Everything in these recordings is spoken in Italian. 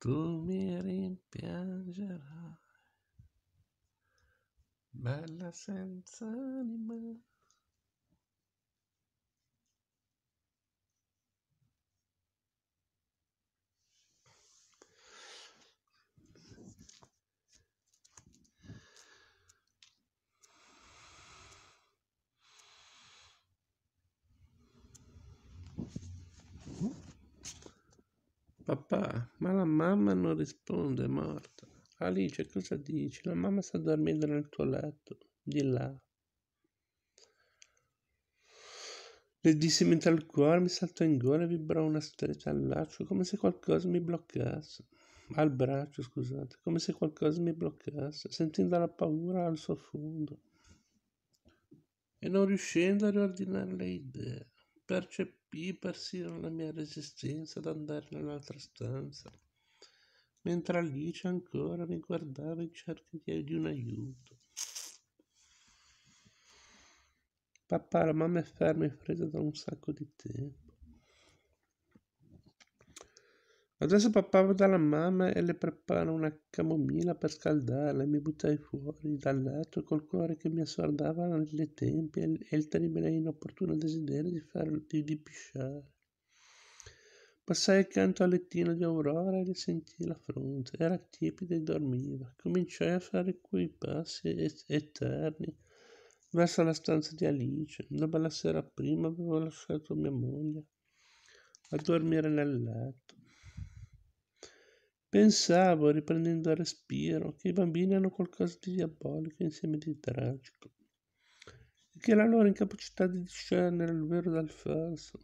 tu mi rimpiangerai, bella senza anima. Papà, ma la mamma non risponde, è morta. Alice, cosa dici? La mamma sta dormendo nel tuo letto, di là. Le dissi mentre il cuore mi saltò in gola e vibrò una stretta al laccio, come se qualcosa mi bloccasse. Al braccio, scusate, come se qualcosa mi bloccasse, sentendo la paura al suo fondo e non riuscendo a riordinare le idee percepii persino la mia resistenza ad andare nell'altra stanza, mentre Alice ancora mi guardava in cerca di un aiuto. Papà, la mamma è ferma e fredda da un sacco di tempo. Adesso papà va dalla mamma e le prepara una camomilla per scaldarla e mi buttai fuori dal letto col cuore che mi assordava alle tempie e il terribile e inopportuno desiderio di farlo di, pisciare. Passai accanto al lettino di Aurora e le sentii la fronte. Era tiepida e dormiva. Cominciai a fare quei passi et- eterni verso la stanza di Alice, dove la sera prima avevo lasciato mia moglie a dormire nel letto. Pensavo, riprendendo il respiro, che i bambini hanno qualcosa di diabolico insieme di tragico, e che la loro incapacità di discernere il vero dal falso,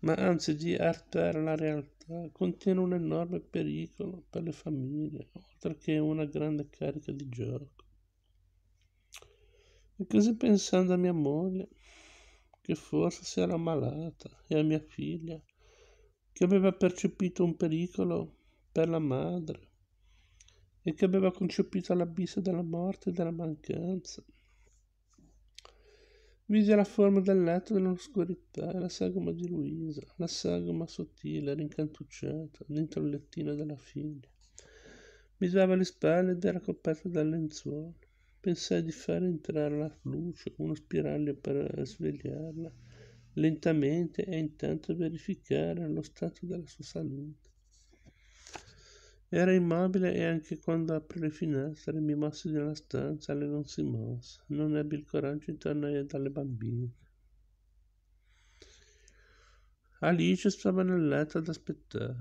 ma anzi di artare la realtà, contiene un enorme pericolo per le famiglie, oltre che una grande carica di gioco. E così pensando a mia moglie, che forse si era ammalata, e a mia figlia, che aveva percepito un pericolo per la madre e che aveva concepito l'abisso della morte e della mancanza. Vise la forma del letto nell'oscurità e la sagoma di Luisa, la sagoma sottile, rincantucciata, dentro il lettino della figlia. Misava le spalle ed era coperta dal lenzuolo. Pensai di fare entrare la luce, uno spiraglio per svegliarla lentamente e intanto verificare lo stato della sua salute era immobile e anche quando apri le finestre mi mossi nella stanza lei non si mosse non ebbi il coraggio di tornare dalle bambine Alice stava nel letto ad aspettare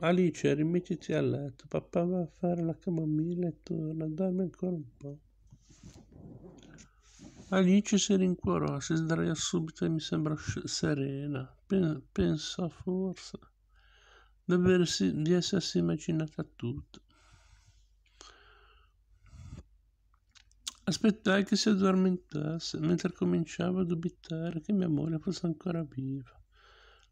Alice rimettiti a letto papà va a fare la camomilla e torna dormi ancora un po' Alice si rincuorò si sdraiò subito e mi sembrò serena Pen- pensò forse Aversi, di essersi immaginata tutto. Aspettai che si addormentasse mentre cominciavo a dubitare che mia moglie fosse ancora viva.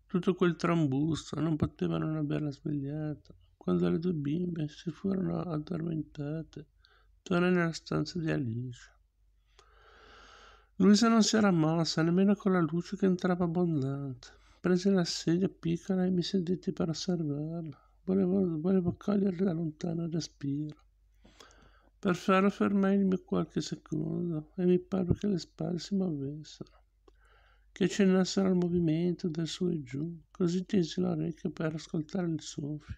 Tutto quel trambusto non poteva non averla svegliata. Quando le due bimbe si furono addormentate, tornai nella stanza di Alice. Luisa non si era mossa nemmeno con la luce che entrava abbondante prese la sedia piccola e mi sedetti per osservarla. Volevo, volevo cogliere da lontano il respiro. Per farlo fermai il mio qualche secondo e mi parve che le spalle si muovessero, che accennassero al movimento del su e giù, così tesi l'orecchio per ascoltare il soffio.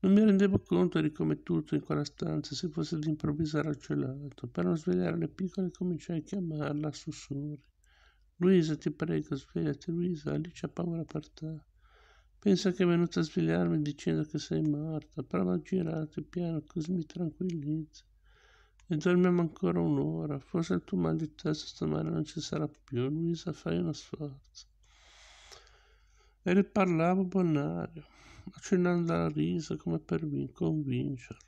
Non mi rendevo conto di come tutto in quella stanza si fosse d'improvviso raggelato. Per non svegliare le piccole cominciai a chiamarla a sussurri. Luisa, ti prego, svegliati, Luisa, Alice ha paura per te. Pensa che è venuta a svegliarmi dicendo che sei morta. Prova a girarti piano, così mi tranquillizzi. E dormiamo ancora un'ora. Forse il tuo mal di testa stamattina non ci sarà più. Luisa, fai uno sforzo. E riparlavo Bonario, accennando la risa come per convincerlo.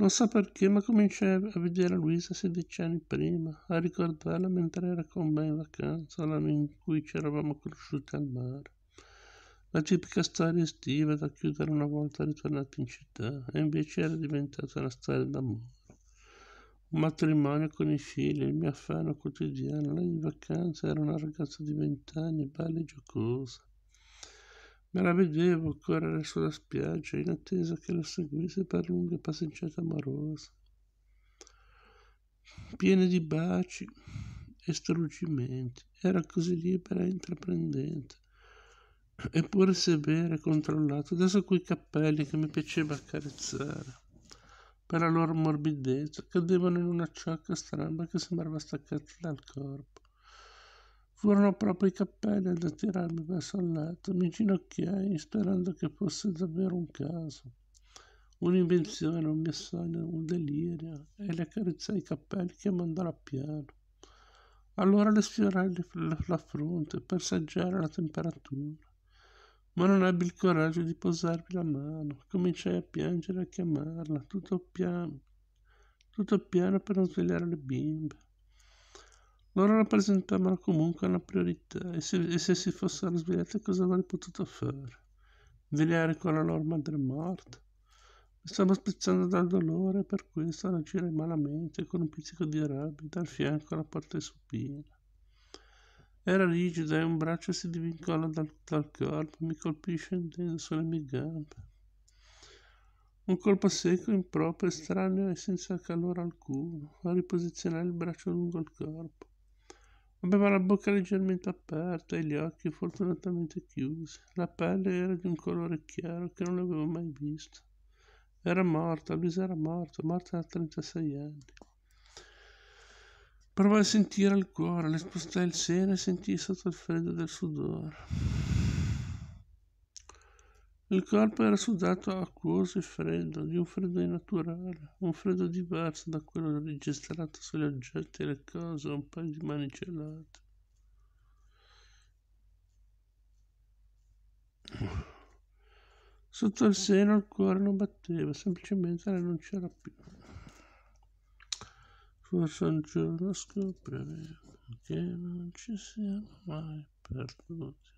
Non so perché, ma cominciai a vedere Luisa sedici anni prima, a ricordarla mentre era con me in vacanza, l'anno in cui ci eravamo cresciuti al mare. La tipica storia estiva da chiudere una volta ritornati in città, e invece era diventata una storia d'amore. Un matrimonio con i figli, il mio affanno quotidiano, lei in vacanza era una ragazza di vent'anni, bella e giocosa ma la vedevo correre sulla spiaggia in attesa che la seguisse per lunghe passeggiate amorose, piene di baci e struggimenti. Era così libera e intraprendente, eppure severa e controllata, adesso quei capelli che mi piaceva accarezzare. Per la loro morbidezza cadevano in una ciocca stramba che sembrava staccata dal corpo. Furono proprio i cappelli ad attirarmi verso il letto. Mi ginocchiai sperando che fosse davvero un caso, un'invenzione, un mio sogno, un delirio, e le accarezzai i cappelli che mandò piano. Allora le sfiorai la fronte per assaggiare la temperatura ma non ebbi il coraggio di posarvi la mano. Cominciai a piangere e a chiamarla, tutto piano, tutto piano per non svegliare le bimbe. Loro rappresentavano comunque una priorità e se, e se si fossero svegliati cosa avrei potuto fare? Vegliare con la loro madre morta? Mi stavo spezzando dal dolore per questo reagirai malamente con un pizzico di rabbia dal fianco alla parte supina. Era rigida e un braccio si divincola dal, dal corpo, mi colpì scendendo sulle mie gambe. Un colpo secco, improprio, estraneo e senza calore alcuno, a riposizionare il braccio lungo il corpo. Aveva la bocca leggermente aperta e gli occhi fortunatamente chiusi. La pelle era di un colore chiaro che non avevo mai visto. Era morta, Luisa era morta, morta da 36 anni. Provai a sentire il cuore, le spostai il seno e sentii sotto il freddo del sudore. Il corpo era sudato, acquoso e freddo, di un freddo innaturale, un freddo diverso da quello registrato sugli oggetti e le cose un paio di mani celate. Sotto il seno il cuore non batteva, semplicemente lei non c'era più. Forse un giorno scopriremo che non ci siamo mai perduti.